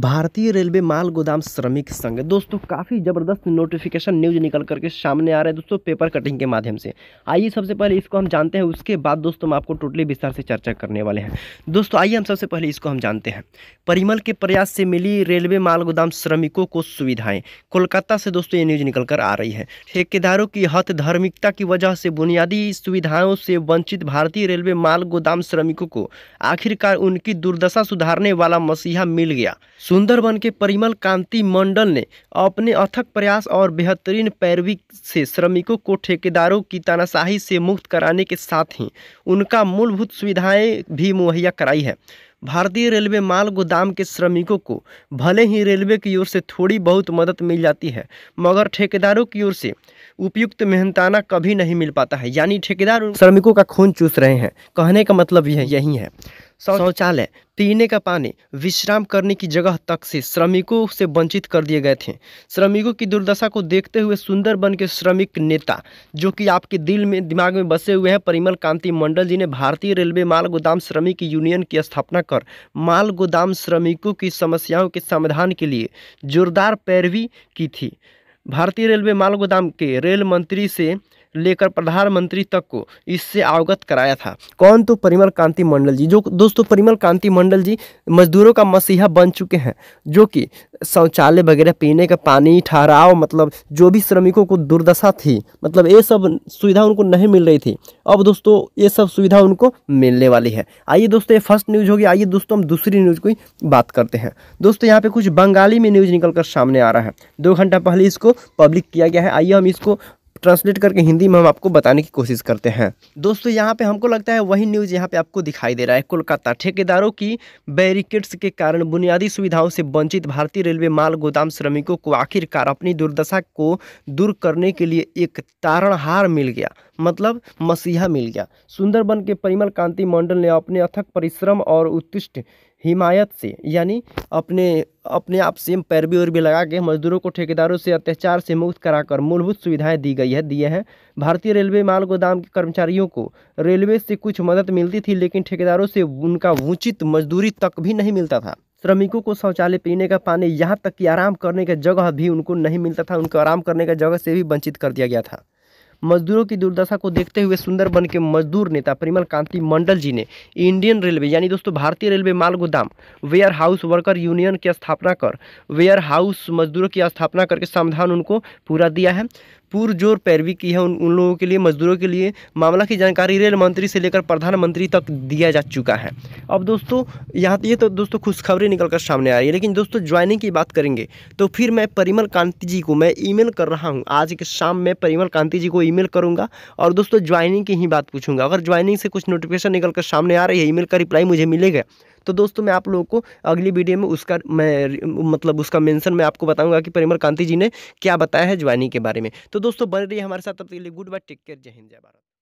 भारतीय रेलवे माल गोदाम श्रमिक संघ दोस्तों काफ़ी ज़बरदस्त नोटिफिकेशन न्यूज निकल करके सामने आ रहा है दोस्तों पेपर कटिंग के माध्यम से आइए सबसे पहले इसको हम जानते हैं उसके बाद दोस्तों हम आपको टोटली विस्तार से चर्चा करने वाले हैं दोस्तों आइए हम सबसे पहले इसको हम जानते हैं परिमल के प्रयास से मिली रेलवे माल गोदाम श्रमिकों को सुविधाएं कोलकाता से दोस्तों ये न्यूज निकल कर आ रही है ठेकेदारों की हत धार्मिकता की वजह से बुनियादी सुविधाओं से वंचित भारतीय रेलवे माल गोदाम श्रमिकों को आखिरकार उनकी दुर्दशा सुधारने वाला मसीहा मिल गया सुंदरबन के परिमल कांति मंडल ने अपने अथक प्रयास और बेहतरीन पैरवी से श्रमिकों को ठेकेदारों की तानाशाही से मुक्त कराने के साथ ही उनका मूलभूत सुविधाएं भी मुहैया कराई है भारतीय रेलवे माल गोदाम के श्रमिकों को भले ही रेलवे की ओर से थोड़ी बहुत मदद मिल जाती है मगर ठेकेदारों की ओर से उपयुक्त मेहनताना कभी नहीं मिल पाता है यानी ठेकेदार श्रमिकों का खून चूस रहे हैं कहने का मतलब यह यही है शौचालय पीने का पानी विश्राम करने की जगह तक से श्रमिकों से वंचित कर दिए गए थे श्रमिकों की दुर्दशा को देखते हुए सुंदरबन के श्रमिक नेता जो कि आपके दिल में दिमाग में बसे हुए हैं परिमल कांति मंडल जी ने भारतीय रेलवे माल गोदाम श्रमिक यूनियन की स्थापना कर माल गोदाम श्रमिकों की समस्याओं के समाधान के लिए जोरदार पैरवी की थी भारतीय रेलवे माल गोदाम के रेल मंत्री से लेकर प्रधानमंत्री तक को इससे अवगत कराया था कौन तो परिमल कांति मंडल जी जो दोस्तों परिमल कांति मंडल जी मजदूरों का मसीहा बन चुके हैं जो कि शौचालय वगैरह पीने का पानी ठहराव मतलब जो भी श्रमिकों को दुर्दशा थी मतलब ये सब सुविधा उनको नहीं मिल रही थी अब दोस्तों ये सब सुविधा उनको मिलने वाली है आइए दोस्तों ये फर्स्ट न्यूज़ होगी आइए दोस्तों हम दूसरी न्यूज़ की बात करते हैं दोस्तों यहाँ पे कुछ बंगाली में न्यूज़ निकल कर सामने आ रहा है दो घंटा पहले इसको पब्लिक किया गया है आइए हम इसको ट्रांसलेट करके हिंदी में हम आपको बताने की कोशिश करते हैं दोस्तों यहाँ पे हमको लगता है वही न्यूज़ यहाँ पे आपको दिखाई दे रहा है कोलकाता ठेकेदारों की बैरिकेड्स के कारण बुनियादी सुविधाओं से वंचित भारतीय रेलवे माल गोदाम श्रमिकों को आखिरकार अपनी दुर्दशा को दूर करने के लिए एक तारणहार मिल गया मतलब मसीहा मिल गया सुंदरबन के परिमल कांति मंडल ने अपने अथक परिश्रम और उत्कृष्ट हिमायत से यानी अपने अपने आप से पैरवी भी लगा के मजदूरों को ठेकेदारों से अत्याचार से मुक्त कराकर मूलभूत सुविधाएं दी गई है दिए हैं भारतीय रेलवे माल गोदाम के कर्मचारियों को रेलवे से कुछ मदद मिलती थी लेकिन ठेकेदारों से उनका उचित मजदूरी तक भी नहीं मिलता था श्रमिकों को शौचालय पीने का पानी यहाँ तक कि आराम करने का जगह भी उनको नहीं मिलता था उनको आराम करने का जगह से भी वंचित कर दिया गया था मजदूरों की दुर्दशा को देखते हुए सुंदरबन के मजदूर नेता परिमल कांति मंडल जी ने इंडियन रेलवे यानी दोस्तों भारतीय रेलवे माल गोदाम वेयर हाउस वर्कर यूनियन की स्थापना कर वेयर हाउस मजदूरों की स्थापना करके समाधान उनको पूरा दिया है पुरजोर पैरवी की है उन, उन लोगों के लिए मजदूरों के लिए मामला की जानकारी रेल मंत्री से लेकर प्रधानमंत्री तक दिया जा चुका है अब दोस्तों यहाँ ये तो दोस्तों खुशखबरी निकल कर सामने आ रही है लेकिन दोस्तों ज्वाइनिंग की बात करेंगे तो फिर मैं परिमल कांति जी को मैं ईमेल कर रहा हूँ आज के शाम में परिमल कांति जी को ईमेल करूँगा और दोस्तों ज्वाइनिंग की ही बात पूछूंगा अगर ज्वाइनिंग से कुछ नोटिफिकेशन निकल कर सामने आ रही है ईमेल का रिप्लाई मुझे मिलेगा तो दोस्तों मैं आप लोगों को अगली वीडियो में उसका मैं मतलब उसका मेंशन मैं आपको बताऊंगा कि परिमल कांति जी ने क्या बताया है जवानी के बारे में तो दोस्तों बन रही है हमारे साथ तब तक के लिए गुड बाय टेक केयर जय हिंद जय भारत